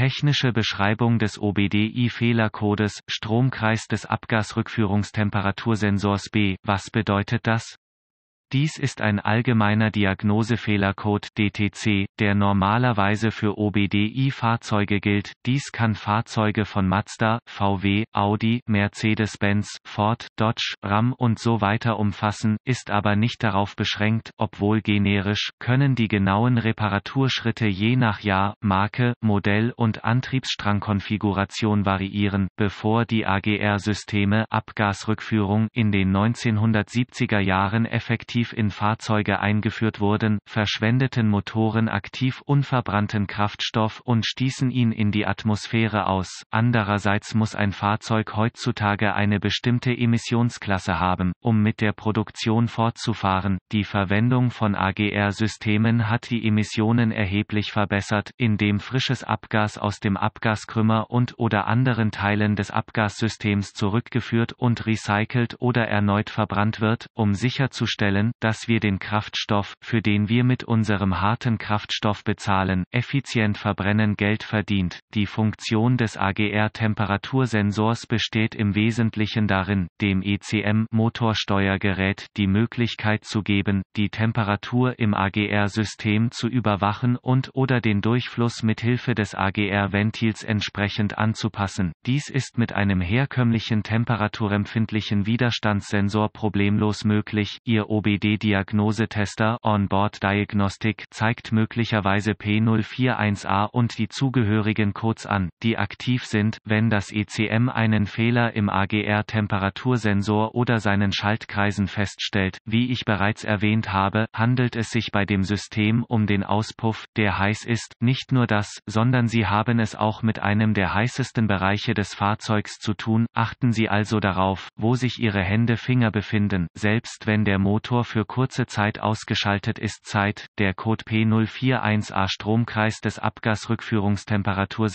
Technische Beschreibung des OBDI-Fehlercodes, Stromkreis des Abgasrückführungstemperatursensors B, was bedeutet das? Dies ist ein allgemeiner Diagnosefehlercode DTC, der normalerweise für OBDI-Fahrzeuge gilt. Dies kann Fahrzeuge von Mazda, VW, Audi, Mercedes-Benz, Ford, Dodge, Ram und so weiter umfassen, ist aber nicht darauf beschränkt, obwohl generisch, können die genauen Reparaturschritte je nach Jahr, Marke, Modell und Antriebsstrangkonfiguration variieren, bevor die AGR-Systeme Abgasrückführung in den 1970er Jahren effektiv aktiv in Fahrzeuge eingeführt wurden, verschwendeten Motoren aktiv unverbrannten Kraftstoff und stießen ihn in die Atmosphäre aus. Andererseits muss ein Fahrzeug heutzutage eine bestimmte Emissionsklasse haben, um mit der Produktion fortzufahren. Die Verwendung von AGR-Systemen hat die Emissionen erheblich verbessert, indem frisches Abgas aus dem Abgaskrümmer und oder anderen Teilen des Abgassystems zurückgeführt und recycelt oder erneut verbrannt wird, um sicherzustellen, erkennen, dass wir den Kraftstoff, für den wir mit unserem harten Kraftstoff bezahlen, effizient verbrennen Geld verdient. Die Funktion des AGR-Temperatursensors besteht im Wesentlichen darin, dem ECM-Motorsteuergerät die Möglichkeit zu geben, die Temperatur im AGR-System zu überwachen und oder den Durchfluss mithilfe des AGR-Ventils entsprechend anzupassen. Dies ist mit einem herkömmlichen temperaturempfindlichen Widerstandssensor problemlos möglich. Ihr OBD 3D-Diagnosetester Onboard Diagnostic zeigt möglicherweise P041a und die zugehörigen Codes an, die aktiv sind, wenn das ECM einen Fehler im AGR-Temperatursensor oder seinen Schaltkreisen feststellt. Wie ich bereits erwähnt habe, handelt es sich bei dem System um den Auspuff, der heiß ist. Nicht nur das, sondern Sie haben es auch mit einem der heißesten Bereiche des Fahrzeugs zu tun. Achten Sie also darauf, wo sich Ihre Hände Finger befinden, selbst wenn der Motor für kurze Zeit ausgeschaltet ist Zeit, der Code P041A Stromkreis des abgasrückführungstemperatur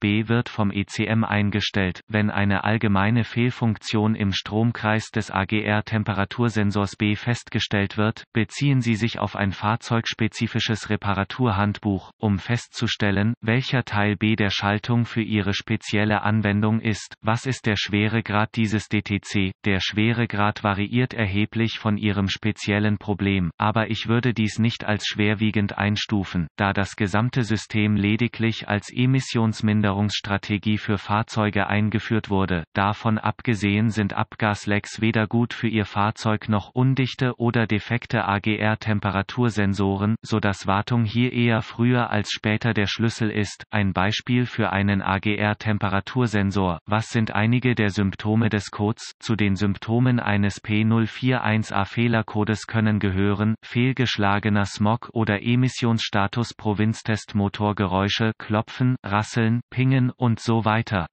B wird vom ECM eingestellt, wenn eine allgemeine Fehlfunktion im Stromkreis des AGR-Temperatursensors B festgestellt wird, beziehen Sie sich auf ein fahrzeugspezifisches Reparaturhandbuch, um festzustellen, welcher Teil B der Schaltung für Ihre spezielle Anwendung ist. Was ist der Schweregrad dieses DTC? Der Schweregrad variiert erheblich von Ihrem spezifischen speziellen Problem, aber ich würde dies nicht als schwerwiegend einstufen, da das gesamte System lediglich als Emissionsminderungsstrategie für Fahrzeuge eingeführt wurde. Davon abgesehen sind Abgaslecks weder gut für Ihr Fahrzeug noch undichte oder defekte AGR-Temperatursensoren, sodass Wartung hier eher früher als später der Schlüssel ist. Ein Beispiel für einen AGR-Temperatursensor. Was sind einige der Symptome des Codes? Zu den Symptomen eines P041A-Fehlercodes Farbcodes können gehören, fehlgeschlagener Smog oder Emissionsstatus Provinztestmotorgeräusche Klopfen, Rasseln, Pingen und so weiter.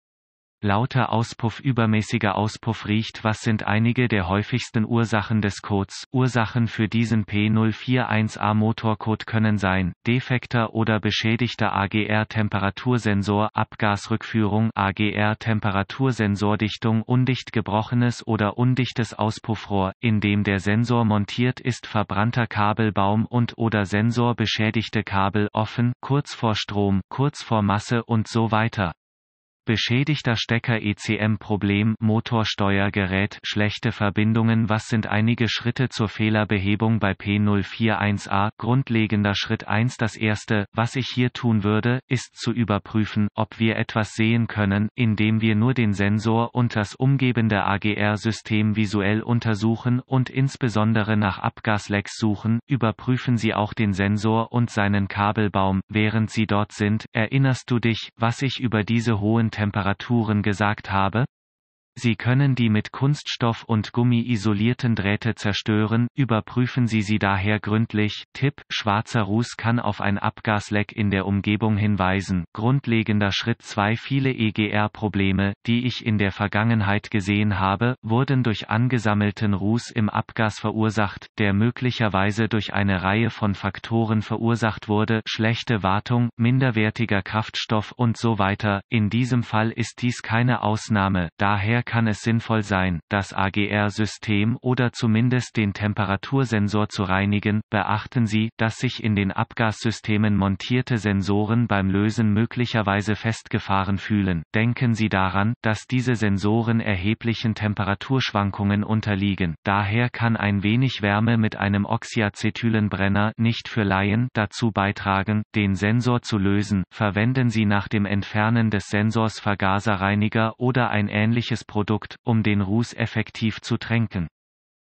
Lauter Auspuff Übermäßiger Auspuff riecht Was sind einige der häufigsten Ursachen des Codes? Ursachen für diesen P041A Motorcode können sein, defekter oder beschädigter AGR-Temperatursensor, Abgasrückführung, AGR-Temperatursensordichtung, undicht gebrochenes oder undichtes Auspuffrohr, in dem der Sensor montiert ist, verbrannter Kabelbaum und oder Sensor beschädigte Kabel, offen, kurz vor Strom, kurz vor Masse und so weiter. Beschädigter Stecker ECM-Problem Motorsteuergerät schlechte Verbindungen Was sind einige Schritte zur Fehlerbehebung bei P041a? Grundlegender Schritt 1 Das erste, was ich hier tun würde, ist zu überprüfen, ob wir etwas sehen können, indem wir nur den Sensor und das umgebende AGR-System visuell untersuchen und insbesondere nach Abgaslecks suchen. Überprüfen Sie auch den Sensor und seinen Kabelbaum, während Sie dort sind. Erinnerst du dich, was ich über diese hohen Temperaturen gesagt habe? Sie können die mit Kunststoff und Gummi isolierten Drähte zerstören, überprüfen Sie sie daher gründlich. Tipp, schwarzer Ruß kann auf ein Abgasleck in der Umgebung hinweisen. Grundlegender Schritt 2 Viele EGR-Probleme, die ich in der Vergangenheit gesehen habe, wurden durch angesammelten Ruß im Abgas verursacht, der möglicherweise durch eine Reihe von Faktoren verursacht wurde, schlechte Wartung, minderwertiger Kraftstoff und so weiter. In diesem Fall ist dies keine Ausnahme, daher Daher kann es sinnvoll sein, das AGR-System oder zumindest den Temperatursensor zu reinigen. Beachten Sie, dass sich in den Abgassystemen montierte Sensoren beim Lösen möglicherweise festgefahren fühlen. Denken Sie daran, dass diese Sensoren erheblichen Temperaturschwankungen unterliegen. Daher kann ein wenig Wärme mit einem Oxyacetylenbrenner nicht für Laien dazu beitragen, den Sensor zu lösen. Verwenden Sie nach dem Entfernen des Sensors Vergaserreiniger oder ein ähnliches Endprodukt, um den Ruß effektiv zu tränken.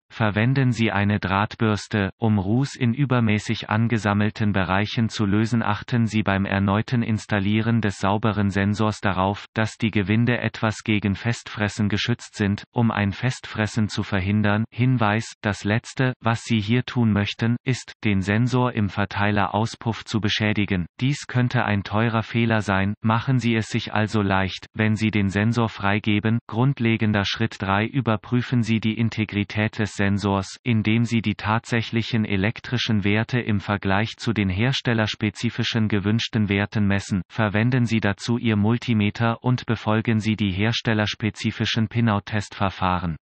Verwenden Sie eine Drahtbürste, um Ruß in übermäßig angesammelten Bereichen zu lösen. Achten Sie beim erneuten Installieren des sauberen Sensors darauf, dass die Gewinde etwas gegen Festfressen geschützt sind, um ein Festfressen zu verhindern. Hinweis, das Letzte, was Sie hier tun möchten, ist, den Sensor im Verteilerauspuff zu beschädigen. Dies könnte ein teurer Fehler sein, machen Sie es sich also leicht, wenn Sie den Sensor freigeben. Grundlegender Schritt 3 Überprüfen Sie die Integrität des Sensors, indem sie die tatsächlichen elektrischen Werte im Vergleich zu den herstellerspezifischen gewünschten Werten messen, verwenden sie dazu ihr Multimeter und befolgen sie die herstellerspezifischen Pinout-Testverfahren.